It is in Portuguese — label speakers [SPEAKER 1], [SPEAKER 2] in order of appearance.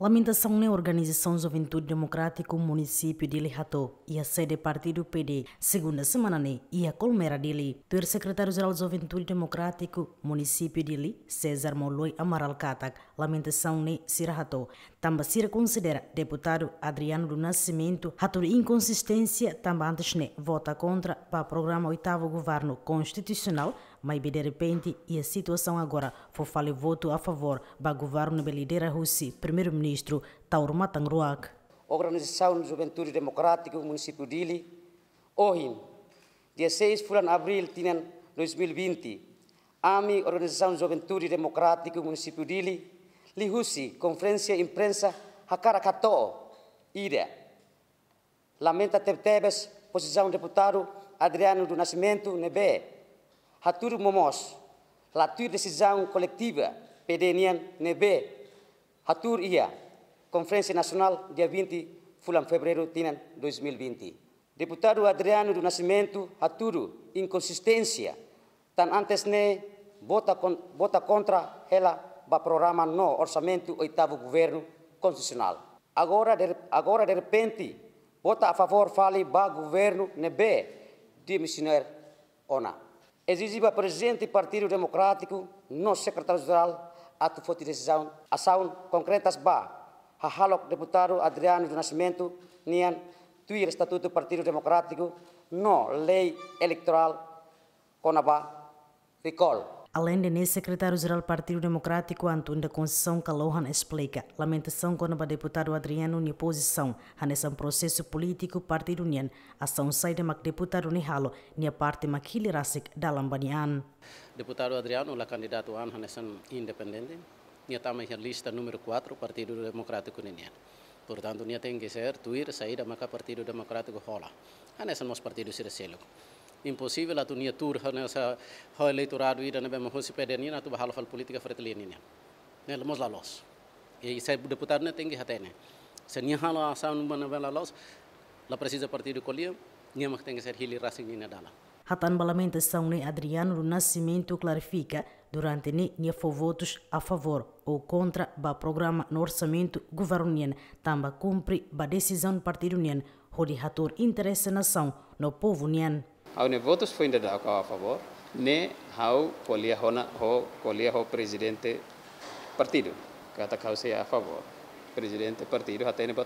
[SPEAKER 1] Lamentação na Organização Juventude Democrática município de Lihato e a sede partido PD, segunda semana ne, né, e a colmeira dele. Do secretário-geral de Juventude Democrática município de Li, César Moloi Amaral Katak, lamentação ne né, Siraható. Também Sira considera deputado Adriano do Nascimento, rato inconsistência, também antes ne, né, vota contra para o programa oitavo governo constitucional mas de repente e a situação agora foi fale voto a favor para governo da lidera Russi, primeiro-ministro Taur Matangruak.
[SPEAKER 2] Organização de Juventude Democrática do município de Ili, dia 16 de abril de 2020, AMI, Organização de Juventude Democrática do município de Ili, Lihusi, Conferência Imprensa Hakarakato, Ida. Lamenta Tebtebes, posição deputado Adriano do Nascimento, Nebe. Hatur momos, latur decisão coletiva, PDNN NB, hatur ia, Conferência Nacional dia 20, fulan fevereiro tinan 2020. Deputado Adriano do Nascimento haturu inconsistência, tan antes ne vota, con, vota contra ela ba programa no orçamento oitavo governo constitucional. Agora de, agora de repente vota a favor fale ba governo nebe de missionário ona. Exigimos presidente do Partido Democrático, nosso secretário-geral, a foi decisão, ação concretas ba, hahalok deputado Adriano do Nascimento, nian tuir Estatuto do Partido Democrático, no lei eleitoral, conaba, recall.
[SPEAKER 1] Além de nesse, secretário-geral Partido Democrático, Antônio Conceição Calohan, explica lamentação contra o deputado Adriano na posição, nesse um processo político Partido União, ação sai de mac deputado Nihalo, na parte maquili rasik da Lambanian.
[SPEAKER 3] Deputado Adriano, la candidato an hanesan independente, nia tama lista número 4, Partido Democrático União. Portanto, nia tem que ser tuir saída maca Partido Democrático Hola, Hanesan mos partido sira seluk. impossível tu nia tur hana sa ha eleitorado ira na bema hosi pedeni na tu bahalo fal política frente leni ne ne lemos la los e sai deputado ne tengi hatene se nia halo asa nu bana bela los la precisa partido colia nia mak tengi ser hili rasing nia dala
[SPEAKER 1] Hatan balamentação nem Adriano do Nascimento clarifica durante nia foi votos a favor ou contra ba programa no orçamento governiano tamba cumpre ba decisão do partido nian, rodi hator interessa nação no povo nian
[SPEAKER 3] ao né votos foi ainda a favor né ao colia hona ho colia ho presidente partido kata kau a favor presidente partido até ne